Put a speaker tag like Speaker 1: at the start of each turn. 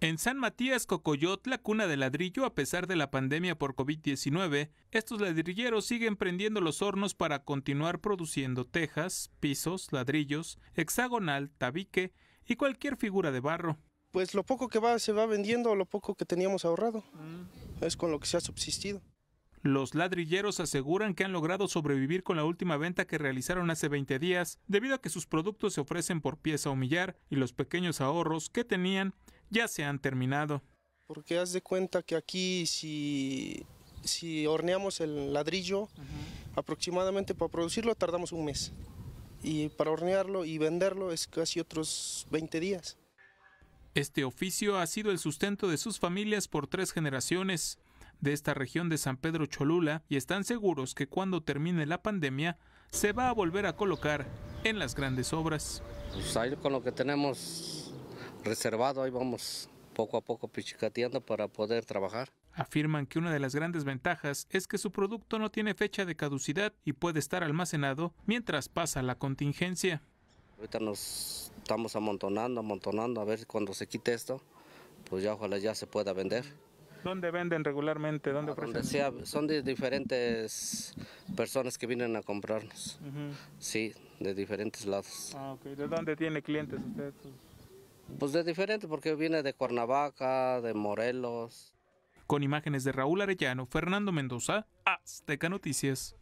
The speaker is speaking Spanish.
Speaker 1: En San Matías Cocoyot, la cuna de ladrillo, a pesar de la pandemia por COVID-19, estos ladrilleros siguen prendiendo los hornos para continuar produciendo tejas, pisos, ladrillos, hexagonal, tabique y cualquier figura de
Speaker 2: barro. Pues lo poco que va se va vendiendo, lo poco que teníamos ahorrado, mm. es con lo que se ha subsistido.
Speaker 1: Los ladrilleros aseguran que han logrado sobrevivir con la última venta que realizaron hace 20 días, debido a que sus productos se ofrecen por pieza o millar y los pequeños ahorros que tenían ya se han terminado.
Speaker 2: Porque haz de cuenta que aquí si, si horneamos el ladrillo, aproximadamente para producirlo tardamos un mes. Y para hornearlo y venderlo es casi otros 20 días.
Speaker 1: Este oficio ha sido el sustento de sus familias por tres generaciones de esta región de San Pedro Cholula y están seguros que cuando termine la pandemia se va a volver a colocar en las grandes obras.
Speaker 3: Pues ahí con lo que tenemos reservado, ahí vamos poco a poco pichicateando para poder trabajar. Afirman que una
Speaker 1: de las grandes ventajas es que su producto no tiene fecha de caducidad y puede estar almacenado
Speaker 3: mientras pasa la contingencia. Ahorita nos estamos amontonando, amontonando, a ver cuando se quite esto, pues ya ojalá ya se pueda vender. ¿Dónde venden regularmente? ¿Dónde ah, donde sea, son de diferentes personas que vienen a comprarnos. Sí, de diferentes lados. Ah, ¿De dónde tiene clientes usted? Pues de diferente, porque viene de Cuernavaca, de Morelos. Con imágenes de Raúl
Speaker 1: Arellano, Fernando Mendoza, Azteca Noticias.